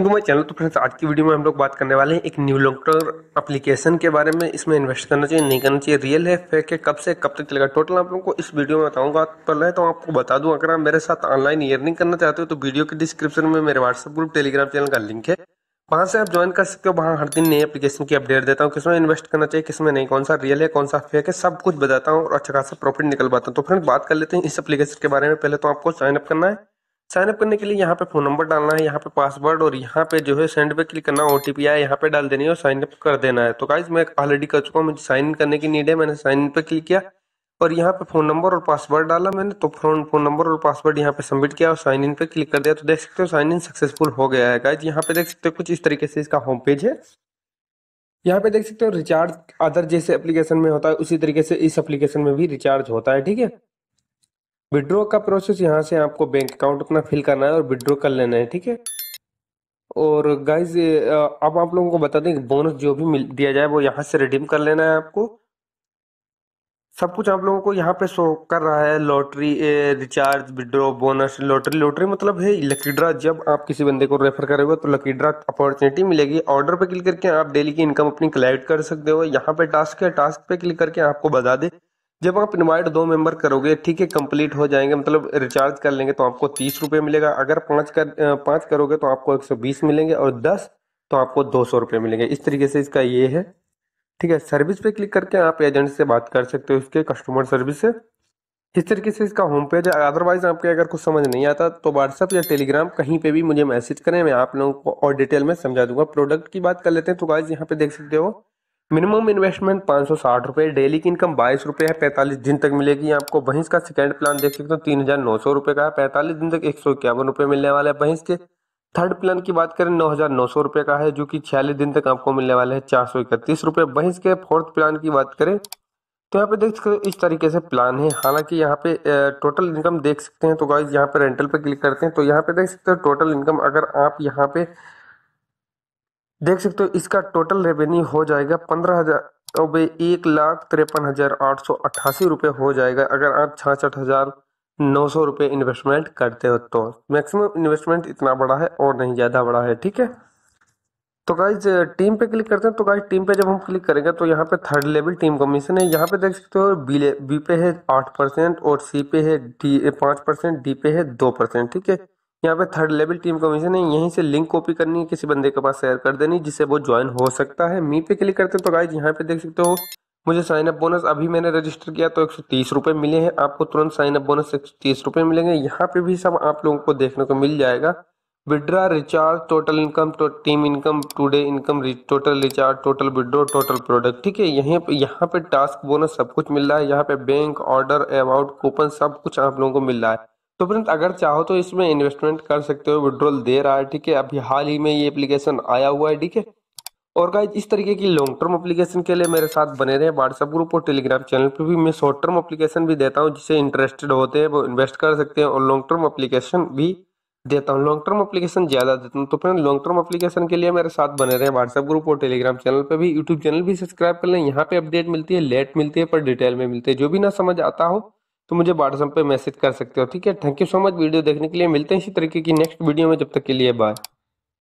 तो चैनल तो फ्रेंड्स आज की वीडियो में हम लोग बात करने वाले हैं एक न्यू लॉकर एप्लीकेशन के बारे में इसमें इन्वेस्ट करना चाहिए नहीं करना चाहिए रियल है फेक है कब से कब तक चलेगा टोटल आप लोगों को इस वीडियो में बताऊंगा पहले तो आपको बता दूं अगर आप मेरे साथ ऑनलाइन ईयरनिंग करना चाहते हो तो वीडियो के डिस्क्रिप्शन में मेरे व्हाट्सअप ग्रुप टेलीग्राम चैनल का लिंक है वहाँ से आप ज्वाइन कर सकते हो वहाँ हर दिन नई एप्लीकेशन की अपडेट देता हूँ किसमें इन्वेस्ट करना चाहिए किसमें नहीं कौन सा रियल है कौन सा फेक है सब कुछ बताता हूँ और अच्छा खासा प्रॉफिट निकल पाता हूँ तो फ्रेंड बात कर लेते हैं इस एप्लीकेशन के बारे में पहले तो आपको साइनअप अप करना है साइनअप करने के लिए यहाँ पे फ़ोन नंबर डालना है यहाँ पे पासवर्ड और यहाँ पे जो है सेंड पे क्लिक करना ओ टी पी आया यहाँ पे डाल देनी है और साइनअप कर देना है तो गाइज मैं ऑलरेडी कर चुका हूँ मुझे साइन इन करने की नीड है मैंने साइन इन पे क्लिक किया और यहाँ पे फ़ोन नंबर और पासवर्ड डाला मैंने तो फोन फोन नंबर और पासवर्ड यहाँ पे सबमिट किया और साइन इन पे क्लिक कर दिया तो देख सकते हो साइन इन सक्सेसफुल हो गया है गाइज यहाँ पे देख सकते हो कुछ इस तरीके से इसका होम पेज है यहाँ पे देख सकते हो रिचार्ज अदर जैसे एप्लीकेशन में होता है उसी तरीके से इस एप्लीकेशन में भी रिचार्ज होता है ठीक है विड्रॉ का प्रोसेस यहाँ से आपको बैंक अकाउंट अपना फिल करना है और विड्रॉ कर लेना है ठीक है और गाइज अब आप लोगों को बता दें बोनस जो भी मिल दिया जाए वो यहाँ से रिडीम कर लेना है आपको सब कुछ आप लोगों को यहाँ पे शो कर रहा है lottery recharge withdraw bonus lottery lottery मतलब है लकी ड्रा जब आप किसी बंदे को रेफर करेगा तो लकी ड्रा अपॉर्चुनिटी मिलेगी ऑर्डर पे क्लिक करके आप डेली की इनकम अपनी कलेक्ट कर सकते हो यहाँ पे टास्क है टास्क पे क्लिक करके आपको बता दे जब आप इन्वाइट दो मेंबर करोगे ठीक है कंप्लीट हो जाएंगे मतलब रिचार्ज कर लेंगे तो आपको तीस रुपये मिलेगा अगर पाँच कर पाँच करोगे तो आपको एक सौ बीस मिलेंगे और दस तो आपको दो सौ रुपये मिलेंगे इस तरीके से इसका ये है ठीक है सर्विस पे क्लिक करके आप एजेंट से बात कर सकते हो इसके कस्टमर सर्विस से इस तरीके से इसका होम पेज है अदरवाइज आपके अगर कुछ समझ नहीं आता तो व्हाट्सअप या टेलीग्राम कहीं पर भी मुझे मैसेज करें मैं आप लोगों को और डिटेल में समझा दूंगा प्रोडक्ट की बात कर लेते हैं तो गाइज यहाँ पे देख सकते हो मिनिमम इन्वेस्टमेंट पाँच सौ साठ रुपये डेली की इनकम बाईस रुपये है पैंतालीस दिन तक मिलेगी आपको भैंस का सेकंड प्लान देख सकते हो तीन हज़ार नौ सौ रुपये का है पैंतालीस दिन तक एक सौ इक्यावन रुपये मिलने वाला है भैंस के थर्ड प्लान की बात करें नौ हज़ार नौ सौ रुपये का है जो कि छियालीस दिन तक आपको मिलने वाला है चार सौ इकतीस रुपये भैंस के फोर्थ प्लान की बात करें तो यहाँ पे देख सकते हो इस तरीके से प्लान है हालांकि यहाँ पे टोटल इनकम देख सकते हैं तो गाइज यहाँ पे रेंटल पे क्लिक करते हैं तो यहाँ पे देख सकते हो टोटल इनकम अगर आप यहाँ पे देख सकते हो इसका टोटल रेवेन्यू हो जाएगा पंद्रह हजार अब तो एक लाख तिरपन हजार आठ सौ अट्ठासी रुपये हो जाएगा अगर आप छाछठ हजार नौ सौ रुपये इन्वेस्टमेंट करते हो तो मैक्सिमम इन्वेस्टमेंट इतना बड़ा है और नहीं ज़्यादा बड़ा है ठीक है तो गाइज टीम पे क्लिक करते हैं तो गाइज टीम पे जब हम क्लिक करेंगे तो यहाँ पे थर्ड लेवल टीम कमीशन है यहाँ पे देख सकते हो बी बी पे है आठ परसेंट और सी पे है डी पाँच परसेंट डी पे है दो परसेंट ठीक है यहाँ पे थर्ड लेवल टीम कमीशन है यहीं से लिंक कॉपी करनी है किसी बंदे के पास शेयर कर देनी जिससे वो ज्वाइन हो सकता है मी पे क्लिक करते हैं तो गाइज यहाँ पे देख सकते हो मुझे साइन अप बोनस अभी मैंने रजिस्टर किया तो एक सौ तीस मिले हैं आपको तुरंत साइन अप बोनस एक सौ तीस मिलेंगे यहाँ पे भी सब आप लोगों को देखने को मिल जाएगा विड्रा रिचार्ज टोटल इनकम तो, team income today income total recharge total withdraw total product ठीक है यहीं पे यहाँ पे टास्क बोनस सब कुछ मिल रहा है यहाँ पे बैंक ऑर्डर अमाउंट कूपन सब कुछ आप लोगों को मिल रहा है तो फ्रेंड अगर चाहो तो इसमें इन्वेस्टमेंट कर सकते हो विड्रॉल दे रहा है ठीक है अभी हाल ही में ये एप्लीकेशन आया हुआ है ठीक है और गाइज इस तरीके की लॉन्ग टर्म एप्लीकेशन के लिए मेरे साथ बने रहे व्हाट्सअप ग्रुप और टेलीग्राम चैनल पर भी मैं शॉर्ट टर्म एप्लीकेशन भी देता हूँ जिसे इंटरेस्टेड होते हैं वो इन्वेस्ट कर सकते हैं और लॉन्ग टर्म एप्लीकेशन भी देता हूँ लॉन्ग टर्म एप्लीकेशन ज़्यादा देता हूँ तो फिर लॉन्ग टर्म एप्लीकेशन के लिए मेरे साथ बने रहे व्हाट्सएप ग्रुप और टेलीग्राम चैनल पर भी यूट्यूब चैनल भी सब्सक्राइब कर लें यहाँ पे अपडेट मिलती है लेट मिलती है पर डिटेल में मिलती है जो भी ना समझ आता हो तो मुझे व्हाट्सएप पे मैसेज कर सकते हो ठीक है thank you so much video देखने के लिए मिलते हैं इसी तरीके की नेक्स्ट वीडियो में जब तक के लिए बाय